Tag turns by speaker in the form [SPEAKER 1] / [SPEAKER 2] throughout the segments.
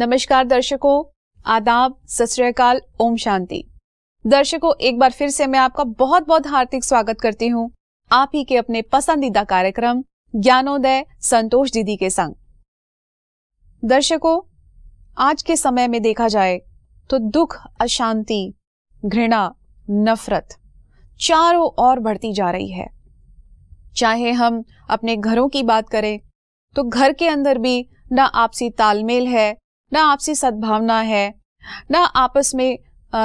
[SPEAKER 1] नमस्कार दर्शकों आदाब सत ओम शांति दर्शकों एक बार फिर से मैं आपका बहुत बहुत हार्दिक स्वागत करती हूँ आप ही के अपने पसंदीदा कार्यक्रम ज्ञानोदय संतोष दीदी के संग दर्शकों आज के समय में देखा जाए तो दुख अशांति घृणा नफरत चारों ओर बढ़ती जा रही है चाहे हम अपने घरों की बात करें तो घर के अंदर भी ना आपसी तालमेल है ना आपसी सद्भावना है ना आपस में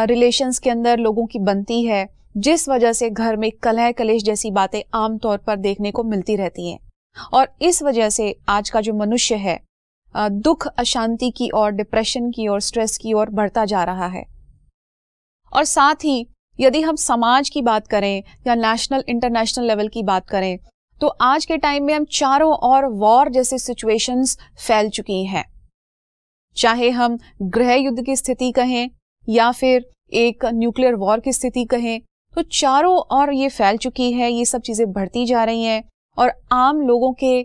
[SPEAKER 1] रिलेशंस के अंदर लोगों की बनती है जिस वजह से घर में कलह कलेश जैसी बातें आमतौर पर देखने को मिलती रहती हैं और इस वजह से आज का जो मनुष्य है दुख अशांति की ओर डिप्रेशन की ओर स्ट्रेस की ओर बढ़ता जा रहा है और साथ ही यदि हम समाज की बात करें या नेशनल इंटरनेशनल लेवल की बात करें तो आज के टाइम में हम चारों ओर वॉर जैसे सिचुएशंस फैल चुकी हैं चाहे हम गृह युद्ध की स्थिति कहें या फिर एक न्यूक्लियर वॉर की स्थिति कहें तो चारों ओर ये फैल चुकी है ये सब चीज़ें बढ़ती जा रही हैं और आम लोगों के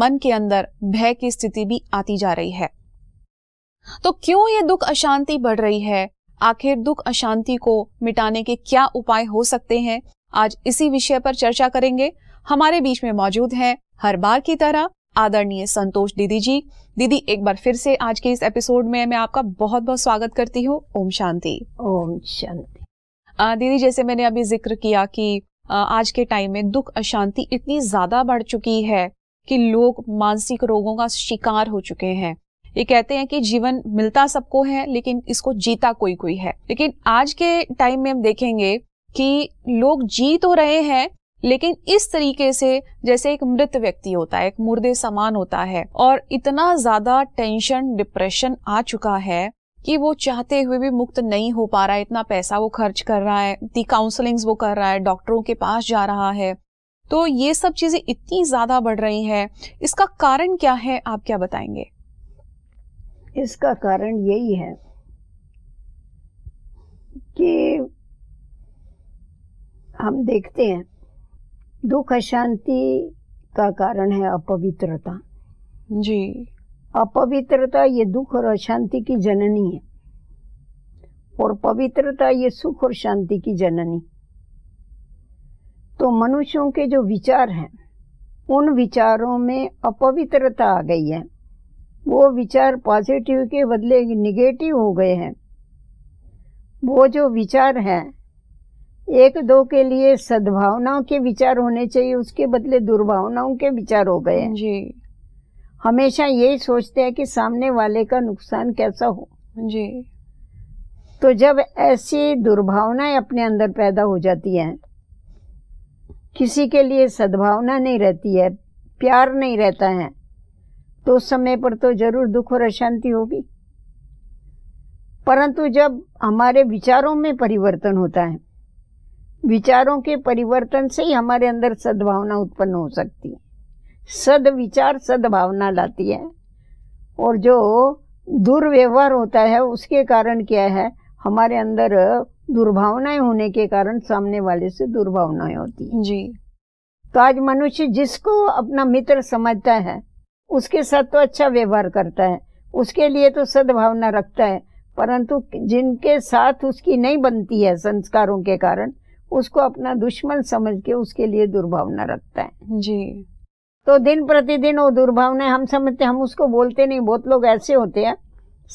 [SPEAKER 1] मन के अंदर भय की स्थिति भी आती जा रही है तो क्यों ये दुख अशांति बढ़ रही है आखिर दुख अशांति को मिटाने के क्या उपाय हो सकते हैं आज इसी विषय पर चर्चा करेंगे हमारे बीच में मौजूद हैं हर बार की तरह आदरणीय संतोष दीदी जी दीदी एक बार फिर से आज के इस एपिसोड में मैं आपका बहुत बहुत स्वागत करती हूँ ओम शांति ओम शांति दीदी जैसे मैंने अभी जिक्र किया कि आज के टाइम में दुख अशांति इतनी ज्यादा बढ़ चुकी है कि लोग मानसिक रोगों का शिकार हो चुके हैं ये कहते हैं कि जीवन मिलता सबको है लेकिन इसको जीता कोई कोई है लेकिन आज के टाइम में हम देखेंगे कि लोग जी तो रहे हैं लेकिन इस तरीके से जैसे एक मृत व्यक्ति होता है एक मुर्दे समान होता है और इतना ज्यादा टेंशन डिप्रेशन आ चुका है कि वो चाहते हुए भी मुक्त नहीं हो पा रहा है इतना पैसा वो खर्च कर रहा है इतनी काउंसलिंग्स वो कर रहा है डॉक्टरों के पास जा रहा है तो ये सब चीजें इतनी ज्यादा बढ़ रही है इसका कारण क्या है आप क्या बताएंगे
[SPEAKER 2] इसका कारण यही है कि हम देखते हैं दुख अशांति का कारण है अपवित्रता जी अपवित्रता ये दुख और अशांति की जननी है और पवित्रता ये सुख और शांति की जननी तो मनुष्यों के जो विचार हैं उन विचारों में अपवित्रता आ गई है वो विचार पॉजिटिव के बदले निगेटिव हो गए हैं वो जो विचार हैं एक दो के लिए सद्भावनाओं के विचार होने चाहिए उसके बदले दुर्भावनाओं के विचार हो गए जी हमेशा यही सोचते हैं कि सामने वाले का नुकसान कैसा हो जी तो जब ऐसी दुर्भावनाएं अपने अंदर पैदा हो जाती हैं किसी के लिए सद्भावना नहीं रहती है प्यार नहीं रहता है तो उस समय पर तो जरूर दुख और अशांति होगी परंतु जब हमारे विचारों में परिवर्तन होता है विचारों के परिवर्तन से ही हमारे अंदर सद्भावना उत्पन्न हो सकती है सद विचार सद्भावना लाती है और जो दुर्व्यवहार होता है उसके कारण क्या है हमारे अंदर दुर्भावनाएं होने के कारण सामने वाले से दुर्भावनाएं होती हैं जी तो आज मनुष्य जिसको अपना मित्र समझता है उसके साथ तो अच्छा व्यवहार करता है उसके लिए तो सद्भावना रखता है परंतु जिनके साथ उसकी नहीं बनती है संस्कारों के कारण उसको अपना दुश्मन समझ के उसके लिए दुर्भावना रखता है जी तो दिन प्रतिदिन वो दुर्भावना हम समझते हम उसको बोलते नहीं बहुत लोग ऐसे होते हैं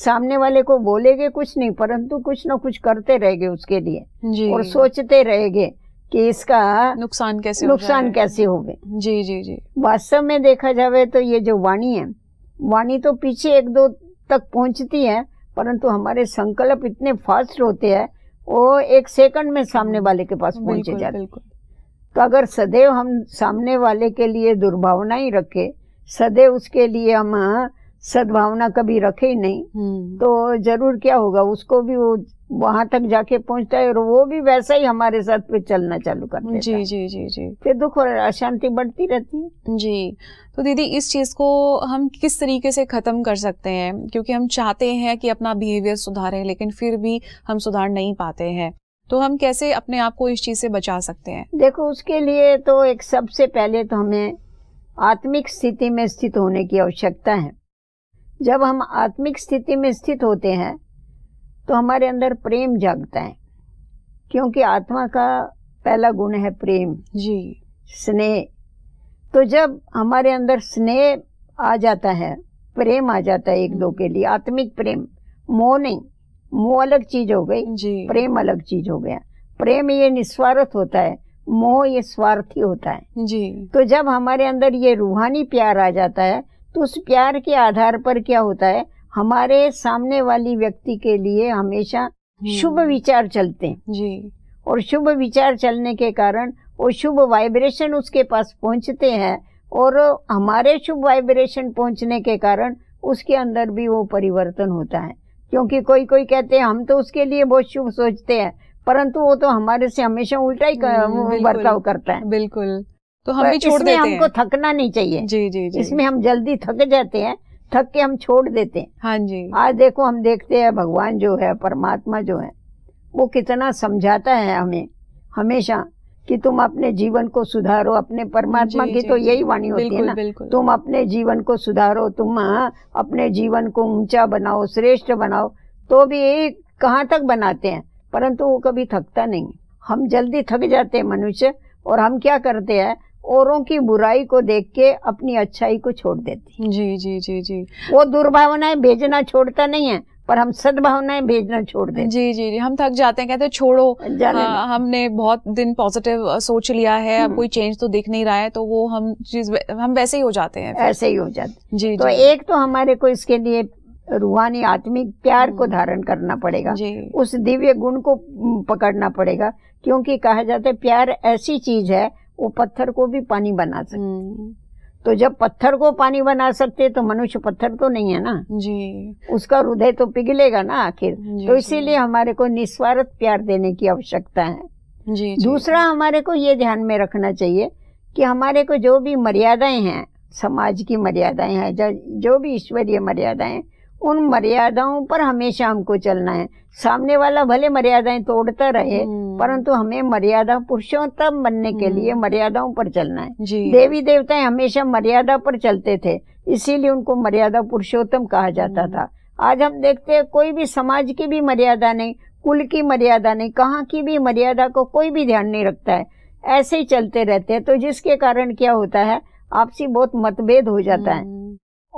[SPEAKER 2] सामने वाले को बोलेगे कुछ नहीं परंतु कुछ ना कुछ करते रहेंगे उसके लिए और सोचते रहेंगे कि इसका नुकसान कैसे नुकसान हो कैसे होगे जी जी जी वास्तव में देखा जावे तो ये जो वाणी है वाणी तो पीछे एक दो तक पहुंचती है परंतु हमारे संकल्प इतने फास्ट होते हैं वो एक सेकंड में सामने वाले के पास पहुंचे जाते तो अगर सदैव हम सामने वाले के लिए दुर्भावना ही रखे सदैव उसके लिए हम सद्भावना कभी रखे ही नहीं हम्म। तो जरूर क्या होगा उसको भी वो वहां तक जाके पहुंचता है और वो भी
[SPEAKER 1] वैसा ही हमारे साथ पे चलना चालू कर जी जी जी जी फिर दुख और अशांति बढ़ती रहती है जी तो दीदी इस चीज़ को हम किस तरीके से ख़त्म कर सकते हैं क्योंकि हम चाहते हैं कि अपना बिहेवियर सुधारे लेकिन फिर भी हम सुधार नहीं पाते हैं तो हम कैसे अपने आप को इस चीज़ से बचा सकते हैं देखो
[SPEAKER 2] उसके लिए तो एक सबसे पहले तो हमें आत्मिक स्थिति में स्थित होने की आवश्यकता है जब हम आत्मिक स्थिति में स्थित होते हैं तो हमारे अंदर प्रेम जागता है क्योंकि आत्मा का पहला गुण है प्रेम जी स्नेह तो जब हमारे अंदर स्नेह आ जाता है प्रेम आ जाता है एक दो के लिए आत्मिक प्रेम मोह नहीं मोह अलग चीज हो गई जी। प्रेम अलग चीज हो गया प्रेम ये निस्वार्थ होता है मोह ये स्वार्थी होता है जी तो जब हमारे अंदर ये रूहानी प्यार आ जाता है तो उस प्यार के आधार पर क्या होता है हमारे सामने वाली व्यक्ति के लिए हमेशा हम्म। शुभ विचार चलते हैं जी और शुभ विचार चलने के कारण वो शुभ वाइब्रेशन उसके पास पहुंचते हैं और हमारे शुभ वाइब्रेशन पहुंचने के कारण उसके अंदर भी वो परिवर्तन होता है क्योंकि कोई कोई कहते हैं हम तो उसके लिए बहुत शुभ सोचते हैं परंतु वो तो हमारे से हमेशा उल्टा ही हम्म, बर्ताव करता है बिल्कुल
[SPEAKER 1] तो हम भी छोड़ देते हमको
[SPEAKER 2] थकना नहीं चाहिए जी जी, जी। इसमें हम जल्दी थक जाते हैं थक के हम छोड़ देते हैं हाँ जी आज देखो हम देखते हैं भगवान जो है परमात्मा जो है वो कितना समझाता है हमें हमेशा कि तुम अपने जीवन को सुधारो अपने परमात्मा की तो यही वाणी होती है ना तुम अपने जीवन को सुधारो तुम हाँ, अपने जीवन को ऊंचा बनाओ श्रेष्ठ बनाओ तो भी कहाँ तक बनाते हैं परंतु वो कभी थकता नहीं हम जल्दी थक जाते हैं मनुष्य और हम क्या करते हैं औरों की बुराई को देख के अपनी अच्छाई को छोड़ देती जी जी जी जी वो दुर्भावनाएं भेजना
[SPEAKER 1] छोड़ता नहीं है पर हम सद्भावनाएं भेजना छोड़ दें जी जी जी हम थक जाते हैं कहते हैं छोड़ो आ, हाँ, हमने बहुत दिन पॉजिटिव सोच लिया है अब हम्म। कोई चेंज तो दिख नहीं रहा है तो वो हम चीज हम वैसे ही हो जाते हैं ऐसे ही हो जाते जी तो जी. एक तो हमारे को इसके लिए
[SPEAKER 2] रूहानी आत्मिक प्यार को हम्म। धारण करना पड़ेगा उस दिव्य गुण को पकड़ना पड़ेगा क्योंकि कहा जाता है प्यार ऐसी चीज है वो पत्थर को भी पानी बना सकते हम्म। तो जब पत्थर को पानी बना सकते तो मनुष्य पत्थर तो नहीं है ना जी उसका हृदय तो पिघलेगा ना आखिर तो इसीलिए हमारे को निस्वार्थ प्यार देने की आवश्यकता है जी दूसरा हमारे को ये ध्यान में रखना चाहिए कि हमारे को जो भी मर्यादाएं हैं समाज की मर्यादाएं हैं जो भी ईश्वरीय मर्यादाएं उन मर्यादाओं पर हमेशा हमको चलना है सामने वाला भले मर्यादाएं तोड़ता रहे हम्म। परंतु हमें मर्यादा पुरुषोत्तम बनने के लिए हम्म। मर्यादाओं पर चलना है देवी देवताएं हमेशा मर्यादा पर चलते थे इसीलिए उनको मर्यादा पुरुषोत्तम कहा जाता हम्म। था आज हम देखते हैं कोई भी समाज की भी मर्यादा नहीं कुल की मर्यादा नहीं कहाँ की भी मर्यादा को कोई भी ध्यान नहीं रखता है ऐसे ही चलते रहते हैं तो जिसके कारण क्या होता है आपसी बहुत मतभेद हो जाता है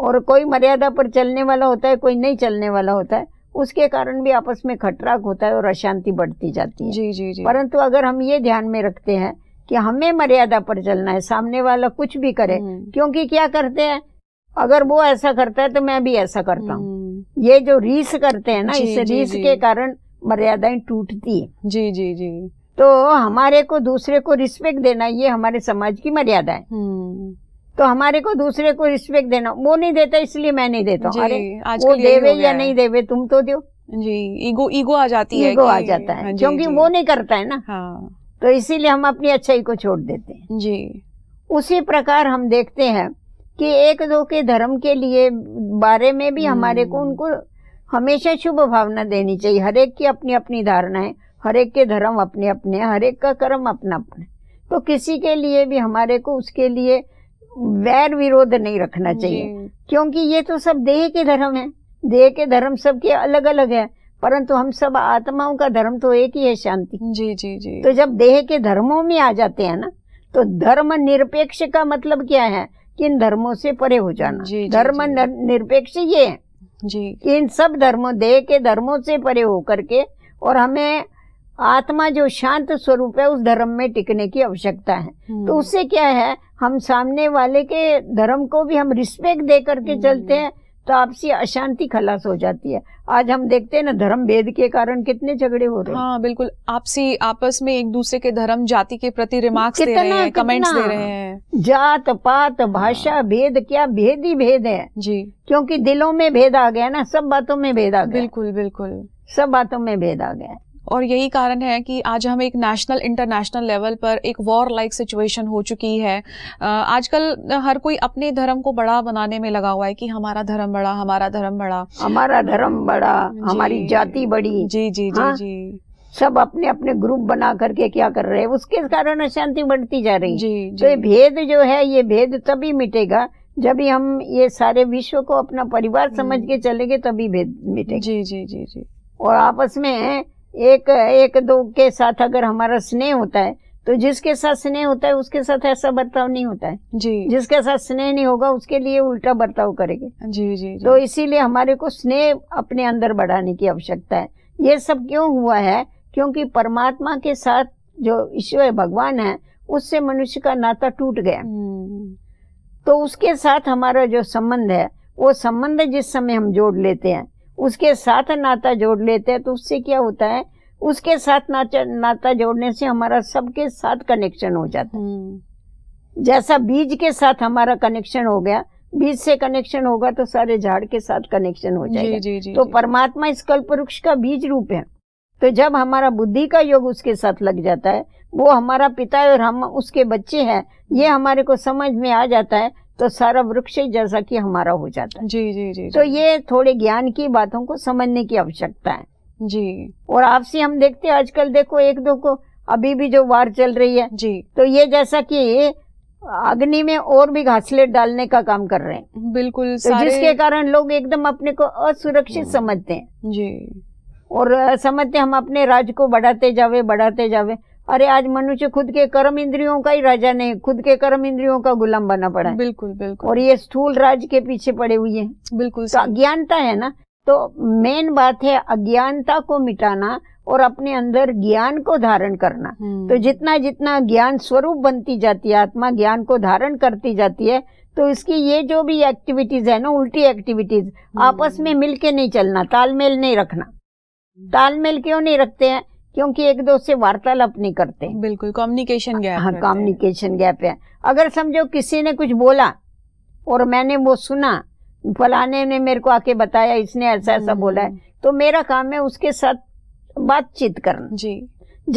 [SPEAKER 2] और कोई मर्यादा पर चलने वाला होता है कोई नहीं चलने वाला होता है उसके कारण भी आपस में खटराक होता है और अशांति बढ़ती जाती है जी जी जी परंतु अगर हम ये ध्यान में रखते हैं कि हमें मर्यादा पर चलना है सामने वाला कुछ भी करे हम्म। क्योंकि क्या करते हैं अगर वो ऐसा करता है तो मैं भी ऐसा करता हूँ हम्म। ये जो रीस करते हैं ना इस रीस के कारण मर्यादाएं टूटती है जी जी जी तो हमारे को दूसरे को रिस्पेक्ट देना ये हमारे समाज की मर्यादा है हम्म। तो हमारे को दूसरे को रिस्पेक्ट देना वो नहीं देता इसलिए मैं नहीं देता अरे वो देवे या नहीं देवे तुम तो दो जी ईगो ईगो आ जाती है ईगो आ जाता है हाँ क्योंकि वो नहीं करता है ना हाँ। तो इसीलिए हम अपनी अच्छाई को छोड़ देते हैं जी उसी प्रकार हम देखते हैं कि एक दो के धर्म के लिए बारे में भी हमारे को हम्म। उनको हमेशा शुभ भावना देनी चाहिए हर एक की अपनी अपनी धारणा है हर एक के धर्म अपने अपने हर एक का कर्म अपना अपना तो किसी के लिए भी हमारे को उसके लिए वैर विरोध नहीं रखना चाहिए क्योंकि ये तो सब देह के धर्म है देह के धर्म सबके अलग अलग है परंतु हम सब आत्माओं का धर्म तो एक ही है शांति जी जी जी तो जब देह के धर्मों में आ जाते हैं ना तो धर्म निरपेक्ष का मतलब क्या है कि इन धर्मों से परे हो जाना जी, धर्म निरपेक्ष ये है जी कि इन सब धर्मों देह के धर्मों से परे होकर के और हमें आत्मा जो शांत स्वरूप है उस धर्म में टिकने की आवश्यकता है हम्म। तो उससे क्या है हम सामने वाले के धर्म को भी हम रिस्पेक्ट दे करके हम्म। चलते हैं तो आपसी अशांति खलास हो
[SPEAKER 1] जाती है आज हम देखते हैं ना धर्म भेद के कारण कितने झगड़े हो रहे हैं हाँ बिल्कुल आपसी आपस में एक दूसरे के धर्म जाति के प्रति रिमार्क्स दे रहे हैं कमेंट्स दे रहे हैं जात
[SPEAKER 2] पात हाँ। भाषा भेद क्या भेद ही भेद है जी क्योंकि दिलों में भेद आ गया ना सब बातों में भेद आ गया बिल्कुल बिल्कुल सब बातों में भेद आ गया और
[SPEAKER 1] यही कारण है कि आज हम एक नेशनल इंटरनेशनल लेवल पर एक वॉर लाइक सिचुएशन हो चुकी है आजकल हर कोई अपने धर्म को बड़ा बनाने में लगा हुआ है कि हमारा धर्म बड़ा हमारा धर्म बड़ा हमारा धर्म बड़ा हमारी जाति
[SPEAKER 2] बड़ी जी जी जी हाँ? जी सब अपने अपने ग्रुप बना करके क्या कर रहे हैं उसके कारण अशांति बढ़ती जा रही है जी, जी. तो ये भेद जो है ये भेद तभी मिटेगा जब हम ये सारे विश्व को अपना परिवार समझ हम्म। के चलेंगे तभी
[SPEAKER 1] भेद मिटेगा जी जी जी जी
[SPEAKER 2] और आपस में एक एक दो के साथ अगर हमारा स्नेह होता है तो जिसके साथ स्नेह होता है उसके साथ ऐसा बर्ताव नहीं होता है जी जिसके साथ स्नेह नहीं होगा उसके लिए उल्टा बर्ताव करेंगे जी, जी जी तो इसीलिए हमारे को स्नेह अपने अंदर बढ़ाने की आवश्यकता है ये सब क्यों हुआ है क्योंकि परमात्मा के साथ जो ईश्वर भगवान है उससे मनुष्य का नाता टूट गया हम्म। तो उसके साथ हमारा जो संबंध है वो संबंध जिस समय हम जोड़ लेते हैं उसके साथ नाता जोड़ लेते हैं तो उससे क्या होता है उसके साथ नाता नाता जोड़ने से हमारा सबके साथ कनेक्शन हो जाता है हम्म। जैसा बीज के साथ हमारा कनेक्शन हो गया बीज से कनेक्शन होगा तो सारे झाड़ के साथ कनेक्शन हो जाएगा जी, जी, तो जी, तो परमात्मा इस कल्प वृक्ष का बीज रूप है तो जब हमारा बुद्धि का योग उसके साथ लग जाता है वो हमारा पिता है और हम उसके बच्चे हैं ये हमारे को समझ में आ जाता है तो सारा वृक्ष जैसा कि हमारा हो जाता है जी जी जी तो ये थोड़े ज्ञान की बातों को समझने की आवश्यकता है जी और आपसे हम देखते हैं आजकल देखो एक दो को अभी भी जो वार चल रही है जी तो ये जैसा कि अग्नि में और भी घासलेट डालने का काम कर रहे हैं बिल्कुल तो सारे... जिसके कारण लोग एकदम अपने को असुरक्षित हम्म। समझते हैं जी और समझते हम अपने राज को बढ़ाते जावे बढ़ाते जावे अरे आज मनुष्य खुद के कर्म इंद्रियों का ही राजा नहीं खुद के कर्म इंद्रियों का गुलाम बना पड़ा है बिल्कुल बिल्कुल और ये स्थूल राज के पीछे पड़े हुए हैं बिल्कुल तो अज्ञानता है ना तो मेन बात है अज्ञानता को मिटाना और अपने अंदर ज्ञान को धारण करना तो हम्म। जितना जितना ज्ञान स्वरूप बनती जाती है आत्मा ज्ञान को धारण करती जाती है तो इसकी ये जो भी एक्टिविटीज है ना उल्टी एक्टिविटीज आपस हम्म। में मिलके नहीं चलना तालमेल नहीं रखना तालमेल क्यों नहीं रखते हैं क्योंकि एक दो से वार्तालाप नहीं करते बिल्कुल कम्युनिकेशन गैप हाँ कम्युनिकेशन गैप है अगर समझो किसी ने कुछ बोला और मैंने वो सुना फलाने ने मेरे को आके बताया इसने ऐसा ऐसा हम्म। बोला है तो मेरा काम है उसके साथ बातचीत करना जी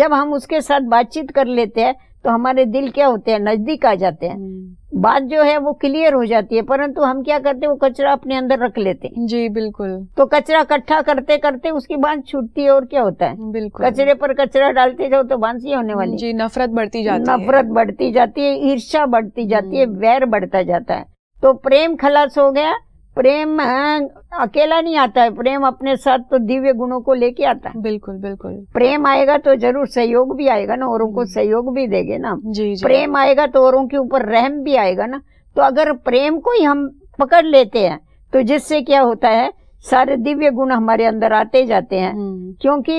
[SPEAKER 2] जब हम उसके साथ बातचीत कर लेते हैं तो हमारे दिल क्या होते हैं नज़दीक आ जाते हैं हम्म। बात जो है वो क्लियर हो जाती है परंतु हम क्या करते हैं वो कचरा अपने अंदर रख लेते हैं जी बिल्कुल तो कचरा इकट्ठा करते करते उसकी बांध छूटती है और क्या होता है बिल्कुल कचरे पर कचरा डालते जाओ तो बांस सी होने वाली जी नफरत बढ़ती जाती नफरत बढ़ती जाती है ईर्षा बढ़ती जाती है हम्म। वैर बढ़ता जाता है तो प्रेम खलास हो गया प्रेम अकेला नहीं आता है प्रेम अपने साथ तो दिव्य गुणों को लेके आता है बिल्कुल बिल्कुल प्रेम आएगा तो जरूर सहयोग भी आएगा ना औरों को हम्म। सहयोग भी देंगे ना जी, जी प्रेम आएगा तो औरों के ऊपर रहम भी आएगा ना तो अगर प्रेम को ही हम पकड़ लेते हैं तो जिससे क्या होता है सारे दिव्य गुण हमारे अंदर आते जाते हैं हम्म। क्योंकि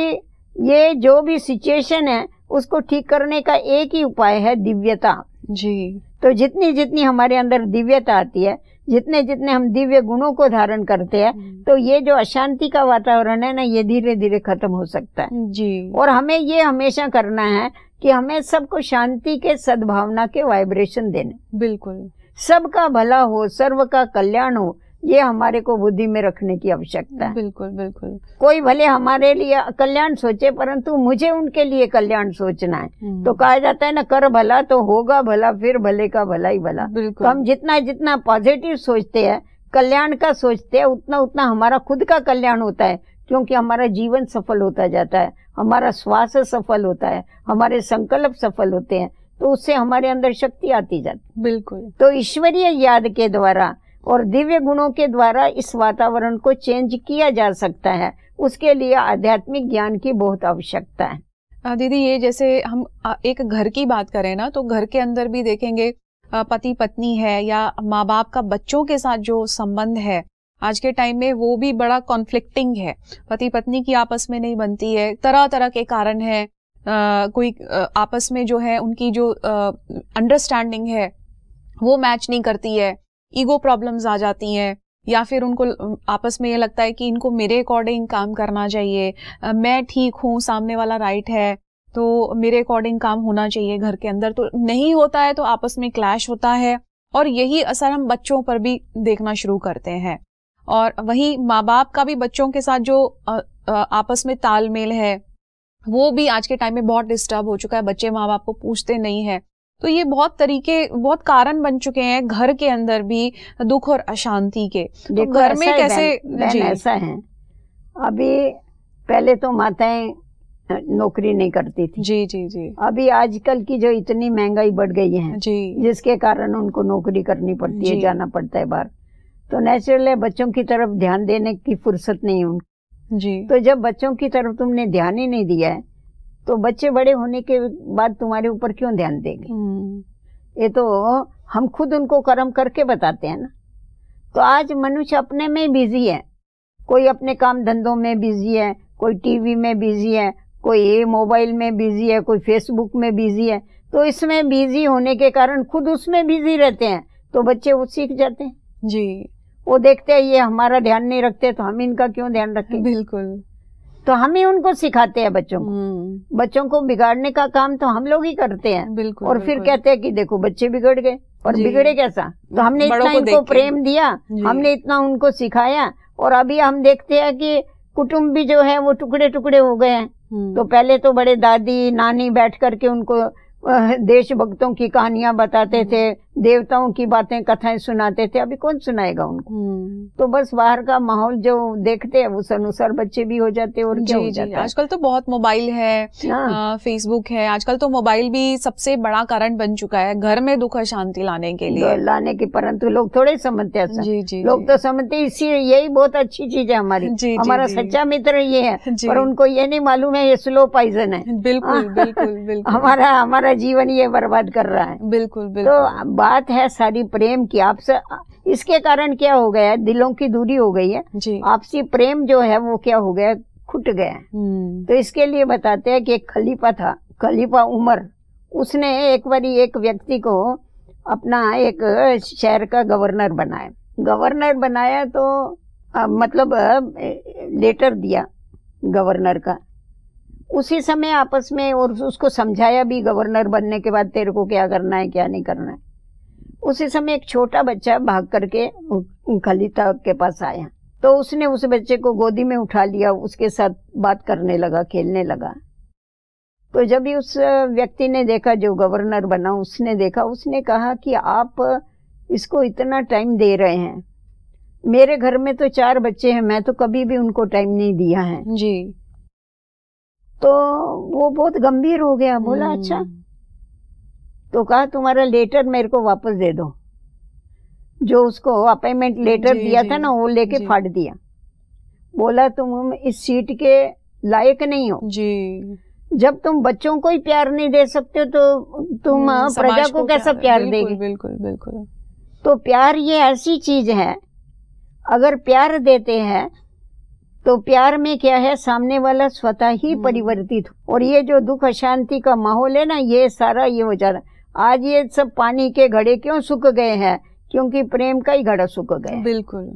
[SPEAKER 2] ये जो भी सिचुएशन है उसको ठीक करने का एक ही उपाय है दिव्यता जी तो जितनी जितनी हमारे अंदर दिव्यता आती है जितने जितने हम दिव्य गुणों को धारण करते हैं हम्म। तो ये जो अशांति का वातावरण है ना ये धीरे धीरे खत्म हो सकता है जी और हमें ये हमेशा करना है कि हमें सबको शांति के सद्भावना के वाइब्रेशन देने बिल्कुल सबका भला हो सर्व का कल्याण हो ये हमारे को बुद्धि में रखने की आवश्यकता है बिल्कुल बिल्कुल कोई भले हमारे लिए कल्याण सोचे परंतु मुझे उनके लिए कल्याण सोचना है हम्म। तो कहा जाता है ना कर भला तो होगा भला फिर भले का भला ही भला तो हम जितना जितना पॉजिटिव सोचते हैं कल्याण का सोचते हैं उतना उतना हमारा खुद का कल्याण होता है क्योंकि हमारा जीवन सफल होता जाता है हमारा स्वास्थ्य सफल होता है हमारे संकल्प सफल होते हैं तो उससे हमारे अंदर शक्ति आती जाती बिल्कुल तो ईश्वरीय याद के द्वारा और दिव्य गुणों के द्वारा इस वातावरण को चेंज किया
[SPEAKER 1] जा सकता है उसके लिए आध्यात्मिक ज्ञान की बहुत आवश्यकता है दीदी ये जैसे हम एक घर की बात करें ना तो घर के अंदर भी देखेंगे पति पत्नी है या माँ बाप का बच्चों के साथ जो संबंध है आज के टाइम में वो भी बड़ा कॉन्फ्लिक्टिंग है पति पत्नी की आपस में नहीं बनती है तरह तरह के कारण है आ, कोई आपस में जो है उनकी जो अंडरस्टैंडिंग है वो मैच नहीं करती है ईगो प्रॉब्लम्स आ जाती हैं या फिर उनको आपस में ये लगता है कि इनको मेरे अकॉर्डिंग काम करना चाहिए मैं ठीक हूँ सामने वाला राइट है तो मेरे अकॉर्डिंग काम होना चाहिए घर के अंदर तो नहीं होता है तो आपस में क्लैश होता है और यही असर हम बच्चों पर भी देखना शुरू करते हैं और वही माँ बाप का भी बच्चों के साथ जो आपस में तालमेल है वो भी आज के टाइम में बहुत डिस्टर्ब हो चुका है बच्चे माँ बाप को पूछते नहीं है तो ये बहुत तरीके बहुत कारण बन चुके हैं घर के अंदर भी दुख और अशांति के तो घर में कैसे बैन, बैन ऐसा है
[SPEAKER 2] अभी पहले तो माताएं नौकरी नहीं करती थी जी जी जी अभी आजकल की जो इतनी महंगाई बढ़ गई है जी जिसके कारण उनको नौकरी करनी पड़ती है जाना पड़ता है बाहर तो नेचुरल है बच्चों की तरफ ध्यान देने की फुर्सत नहीं उनको जी तो जब बच्चों की तरफ तुमने ध्यान ही नहीं दिया है तो बच्चे बड़े होने के बाद तुम्हारे ऊपर क्यों ध्यान देंगे हम्म। ये तो हम खुद उनको कर्म करके बताते हैं ना तो आज मनुष्य अपने में बिजी है कोई अपने काम धंधों में बिजी है कोई टीवी में बिजी है कोई ये मोबाइल में बिजी है कोई फेसबुक में बिजी है तो इसमें बिजी होने के कारण खुद उसमें बिजी रहते हैं तो बच्चे वो सीख जाते हैं जी वो देखते हैं ये हमारा ध्यान नहीं रखते तो हम इनका क्यों ध्यान रखें बिल्कुल तो हम ही उनको सिखाते हैं बच्चों को हम्म। बच्चों को बिगाड़ने का काम तो हम लोग ही करते हैं बिल्कुल और फिर कहते हैं कि देखो बच्चे बिगड़ गए और बिगड़े कैसा तो हमने इतना इनको प्रेम दिया हमने इतना उनको सिखाया और अभी हम देखते हैं कि कुटुंब भी जो है वो टुकड़े टुकड़े हो गए हैं हम्म। तो पहले तो बड़े दादी नानी बैठ करके उनको देशभक्तों की कहानियां बताते हम्म। थे देवताओं की बातें कथाएं सुनाते थे अभी कौन सुनाएगा उनको हम्म। तो बस बाहर का माहौल जो देखते हैं
[SPEAKER 1] उस अनुसार बच्चे भी हो जाते और क्या हो जाता आजकल तो बहुत मोबाइल है फेसबुक हाँ। है आजकल तो मोबाइल भी सबसे बड़ा कारण बन चुका है घर में दुख और शांति लाने के लिए लाने के परंतु लोग थोड़े समझते हैं जी जी लोग तो समझते इसी यही बहुत अच्छी चीज है हमारी
[SPEAKER 2] हमारा सच्चा मित्र ये है पर उनको ये नहीं मालूम है ये स्लो पॉइजन है बिल्कुल बिल्कुल
[SPEAKER 1] बिल्कुल हमारा
[SPEAKER 2] हमारा जीवन ये बर्बाद कर रहा है बिल्कुल तो बिल्कुल बात है सारी प्रेम की आपसे इसके कारण क्या हो गया है दिलों की दूरी हो गई है आपसी प्रेम जो है वो क्या हो गया खुट गया हम्म। तो इसके लिए बताते हैं कि एक खलीफा था खलीफा उमर उसने एक बारी एक व्यक्ति को अपना एक शहर का गवर्नर बनाया गवर्नर बनाया तो आ, मतलब लेटर दिया गवर्नर का उसी समय आपस में और उसको समझाया भी गवर्नर बनने के बाद तेरे को क्या करना है क्या नहीं करना है उसी समय एक छोटा बच्चा भाग करके खलिता के पास आया तो उसने उस बच्चे को गोदी में उठा लिया उसके साथ बात करने लगा खेलने लगा तो जब भी उस व्यक्ति ने देखा जो गवर्नर बना उसने देखा उसने कहा कि आप इसको इतना टाइम दे रहे हैं मेरे घर में तो चार बच्चे हैं मैं तो कभी भी उनको टाइम नहीं दिया है जी तो वो बहुत गंभीर हो गया बोला अच्छा हम्म। तो कहा तुम्हारा लेटर मेरे को वापस दे दो जो उसको अपॉइंटमेंट लेटर दिया था ना वो लेके फाड़ दिया बोला तुम इस सीट के लायक नहीं हो जी जब तुम बच्चों को ही प्यार नहीं दे सकते तो तुम हम्म, हाँ, प्रजा को, को कैसा प्यार, प्यार देगी
[SPEAKER 1] बिल्कुल बिल्कुल
[SPEAKER 2] तो प्यार ये ऐसी चीज है अगर प्यार देते हैं तो प्यार में क्या है सामने वाला स्वतः ही हम्म। परिवर्तित और ये जो दुख अशांति का माहौल है ना ये सारा ये हो जा रहा आज ये सब पानी के घड़े क्यों सूख गए हैं क्योंकि प्रेम का ही घड़ा सूख गया बिल्कुल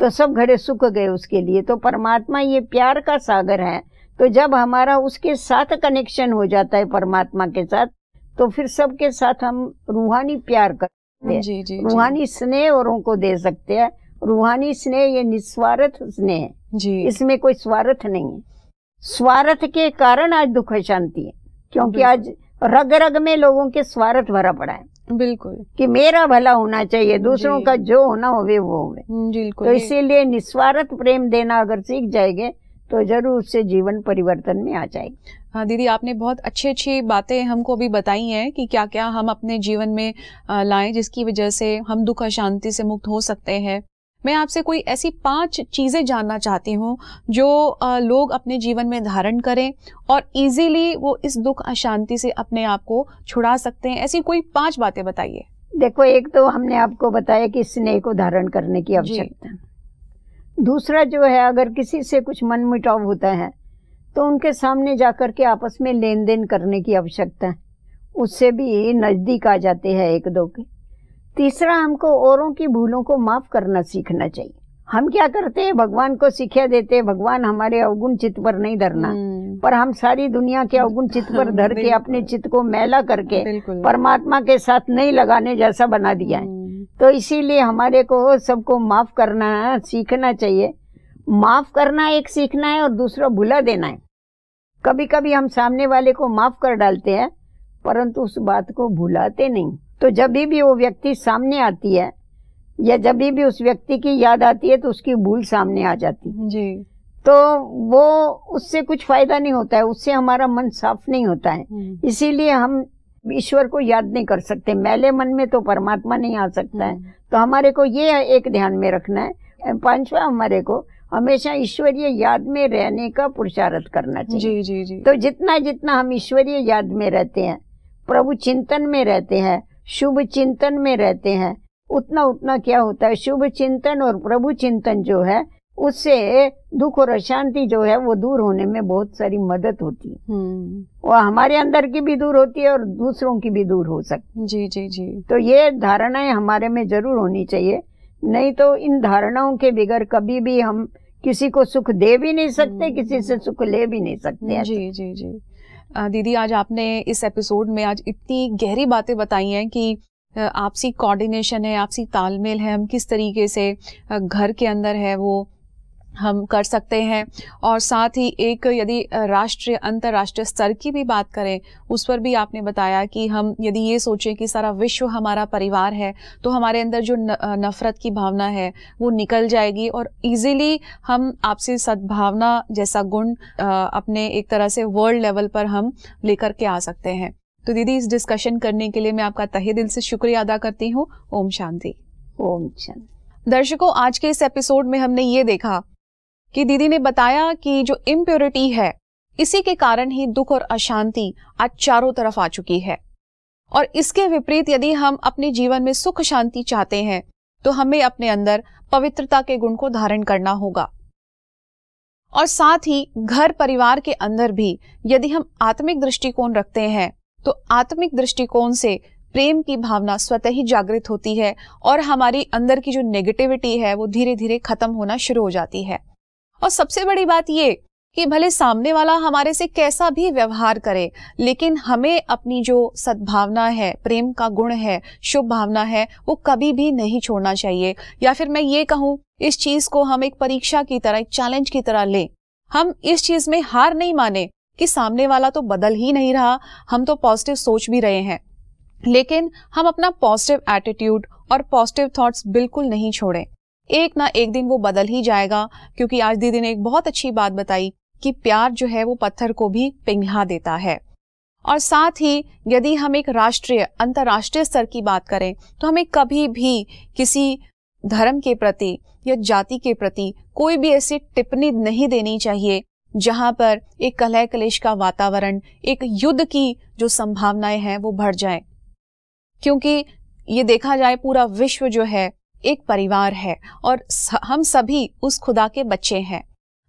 [SPEAKER 2] तो सब घड़े सूख गए उसके लिए तो परमात्मा ये प्यार का सागर है तो जब हमारा उसके साथ कनेक्शन हो जाता है परमात्मा के साथ तो फिर सबके साथ हम रूहानी प्यार कर सकते रूहानी स्नेह औरों को दे सकते हैं रूहानी स्नेह ये निस्वार्थ स्नेह है इसमें कोई स्वार्थ नहीं है स्वार्थ के कारण आज दुख शांति है क्योंकि आज रग रग में लोगों के स्वार्थ भरा पड़ा है बिल्कुल कि मेरा भला होना चाहिए दूसरों का जो होना होवे वो हो हम्म, बिल्कुल तो इसीलिए निस्वार्थ प्रेम देना
[SPEAKER 1] अगर सीख जाएंगे तो जरूर उससे जीवन परिवर्तन में आ जाएगी हाँ दीदी आपने बहुत अच्छी अच्छी बातें हमको भी बताई हैं कि क्या क्या हम अपने जीवन में लाएं जिसकी वजह से हम दुख अशांति से मुक्त हो सकते हैं मैं आपसे कोई ऐसी पांच चीज़ें जानना चाहती हूँ जो लोग अपने जीवन में धारण करें और इजीली वो इस दुख अशांति से अपने आप को छुड़ा सकते हैं ऐसी कोई पांच बातें बताइए देखो एक तो हमने
[SPEAKER 2] आपको बताया कि स्नेह को धारण करने की आवश्यकता दूसरा जो है अगर किसी से कुछ मन मिटाव होता है तो उनके सामने जाकर के आपस में लेन देन करने की आवश्यकता है उससे भी नज़दीक आ जाते हैं एक दो के तीसरा हमको औरों की भूलों को माफ़ करना सीखना चाहिए हम क्या करते हैं भगवान को सीखा देते हैं भगवान हमारे अवगुण चित्त पर नहीं धरना हम्म। पर हम सारी दुनिया के अवगुण चित्त पर धर के अपने चित्त को मैला करके परमात्मा के साथ नहीं लगाने जैसा बना दिया है हम्म। तो इसीलिए हमारे को सबको माफ़ करना सीखना चाहिए माफ़ करना एक सीखना है और दूसरा भुला देना है कभी कभी हम सामने वाले को माफ़ कर डालते हैं परंतु उस बात को भुलाते नहीं तो जब भी वो व्यक्ति सामने आती है या जब भी उस व्यक्ति की याद आती है तो उसकी भूल सामने आ जाती है जी तो वो उससे कुछ फायदा नहीं होता है उससे हमारा मन साफ नहीं होता है हम्म। इसीलिए हम ईश्वर को याद नहीं कर सकते मैले मन में तो परमात्मा नहीं आ सकता है हम्म। तो हमारे को ये एक ध्यान में रखना है पांचवा हमारे को हमेशा ईश्वरीय याद में रहने का पुरुषार्थ करना चाहिए जी जी जी तो जितना जितना हम ईश्वरीय याद में रहते हैं प्रभु चिंतन में रहते हैं शुभ चिंतन में रहते हैं उतना उतना क्या होता है शुभ चिंतन और प्रभु चिंतन जो है उससे दुख और अशांति जो है वो दूर होने में बहुत सारी मदद होती है हम्म। वो हमारे अंदर की भी दूर होती है और दूसरों की भी दूर हो सकती जी जी जी तो ये धारणाएं हमारे में जरूर होनी चाहिए नहीं तो इन धारणाओं के बगैर कभी भी हम किसी को सुख दे भी नहीं सकते हम्म। किसी से सुख ले भी नहीं सकते जी
[SPEAKER 1] जी जी दीदी आज आपने इस एपिसोड में आज इतनी गहरी बातें बताई हैं कि आपसी कोऑर्डिनेशन है आपसी तालमेल है हम किस तरीके से घर के अंदर है वो हम कर सकते हैं और साथ ही एक यदि राष्ट्रीय अंतर्राष्ट्रीय स्तर की भी बात करें उस पर भी आपने बताया कि हम यदि ये सोचें कि सारा विश्व हमारा परिवार है तो हमारे अंदर जो नफ़रत की भावना है वो निकल जाएगी और इजीली हम आपसी सद्भावना जैसा गुण अपने एक तरह से वर्ल्ड लेवल पर हम लेकर के आ सकते हैं तो दीदी इस डिस्कशन करने के लिए मैं आपका तहे दिल से शुक्रिया अदा करती हूँ ओम शांति ओम शांति दर्शकों आज के इस एपिसोड में हमने ये देखा कि दीदी ने बताया कि जो इम्प्योरिटी है इसी के कारण ही दुख और अशांति आज चारों तरफ आ चुकी है और इसके विपरीत यदि हम अपने जीवन में सुख शांति चाहते हैं तो हमें अपने अंदर पवित्रता के गुण को धारण करना होगा और साथ ही घर परिवार के अंदर भी यदि हम आत्मिक दृष्टिकोण रखते हैं तो आत्मिक दृष्टिकोण से प्रेम की भावना स्वतः ही जागृत होती है और हमारी अंदर की जो नेगेटिविटी है वो धीरे धीरे खत्म होना शुरू हो जाती है और सबसे बड़ी बात ये कि भले सामने वाला हमारे से कैसा भी व्यवहार करे लेकिन हमें अपनी जो सद्भावना है प्रेम का गुण है शुभ भावना है वो कभी भी नहीं छोड़ना चाहिए या फिर मैं ये कहूँ इस चीज को हम एक परीक्षा की तरह एक चैलेंज की तरह लें हम इस चीज में हार नहीं माने कि सामने वाला तो बदल ही नहीं रहा हम तो पॉजिटिव सोच भी रहे हैं लेकिन हम अपना पॉजिटिव एटीट्यूड और पॉजिटिव थॉट्स बिल्कुल नहीं छोड़ें एक ना एक दिन वो बदल ही जाएगा क्योंकि आज दीदी ने एक बहुत अच्छी बात बताई कि प्यार जो है वो पत्थर को भी पिघला देता है और साथ ही यदि हम एक राष्ट्रीय अंतर्राष्ट्रीय स्तर की बात करें तो हमें कभी भी किसी धर्म के प्रति या जाति के प्रति कोई भी ऐसी टिप्पणी नहीं देनी चाहिए जहां पर एक कलह कलेश का वातावरण एक युद्ध की जो संभावनाएं हैं वो बढ़ जाए क्योंकि ये देखा जाए पूरा विश्व जो है एक परिवार है और हम सभी उस खुदा के बच्चे हैं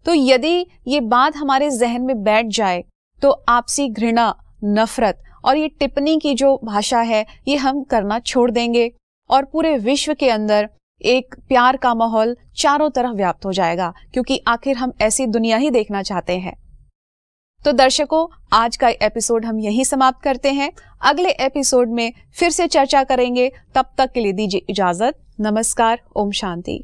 [SPEAKER 1] तो यदि ये बात हमारे जहन में बैठ जाए तो आपसी घृणा नफरत और ये टिप्पणी की जो भाषा है ये हम करना छोड़ देंगे और पूरे विश्व के अंदर एक प्यार का माहौल चारों तरफ व्याप्त हो जाएगा क्योंकि आखिर हम ऐसी दुनिया ही देखना चाहते हैं तो दर्शकों आज का एपिसोड हम यहीं समाप्त करते हैं अगले एपिसोड में फिर से चर्चा करेंगे तब तक के लिए दीजिए इजाजत नमस्कार ओम शांति